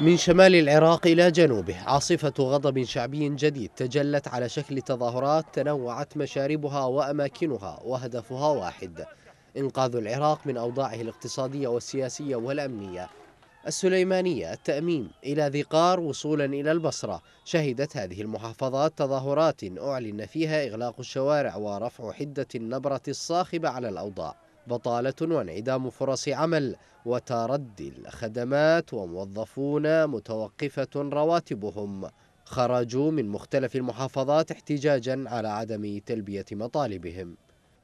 من شمال العراق إلى جنوبه عاصفة غضب شعبي جديد تجلت على شكل تظاهرات تنوعت مشاربها وأماكنها وهدفها واحد إنقاذ العراق من أوضاعه الاقتصادية والسياسية والأمنية السليمانية التأميم إلى ذقار وصولا إلى البصرة شهدت هذه المحافظات تظاهرات أعلن فيها إغلاق الشوارع ورفع حدة النبرة الصاخبة على الأوضاع بطالة وانعدام فرص عمل وتردي الخدمات وموظفون متوقفة رواتبهم خرجوا من مختلف المحافظات احتجاجا على عدم تلبية مطالبهم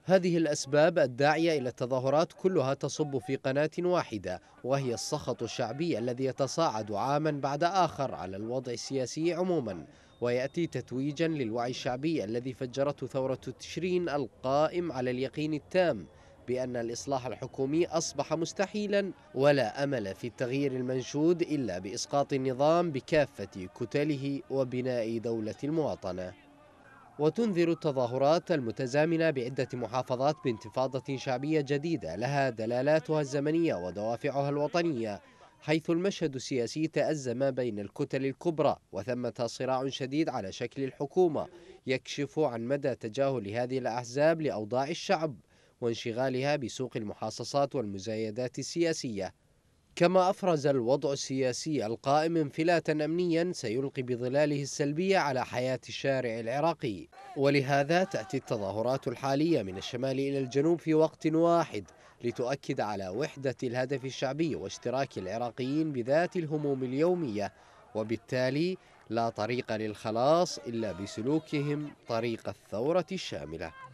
هذه الأسباب الداعية إلى التظاهرات كلها تصب في قناة واحدة وهي السخط الشعبي الذي يتصاعد عاما بعد آخر على الوضع السياسي عموما ويأتي تتويجا للوعي الشعبي الذي فجرته ثورة تشرين القائم على اليقين التام بأن الإصلاح الحكومي أصبح مستحيلا ولا أمل في التغيير المنشود إلا بإسقاط النظام بكافة كتله وبناء دولة المواطنة وتنذر التظاهرات المتزامنة بعدة محافظات بانتفاضة شعبية جديدة لها دلالاتها الزمنية ودوافعها الوطنية حيث المشهد السياسي تأزم بين الكتل الكبرى وثمة صراع شديد على شكل الحكومة يكشف عن مدى تجاهل هذه الأحزاب لأوضاع الشعب وانشغالها بسوق المحاصصات والمزايدات السياسية كما أفرز الوضع السياسي القائم انفلاتا أمنيا سيلقي بظلاله السلبية على حياة الشارع العراقي ولهذا تأتي التظاهرات الحالية من الشمال إلى الجنوب في وقت واحد لتؤكد على وحدة الهدف الشعبي واشتراك العراقيين بذات الهموم اليومية وبالتالي لا طريق للخلاص إلا بسلوكهم طريق الثورة الشاملة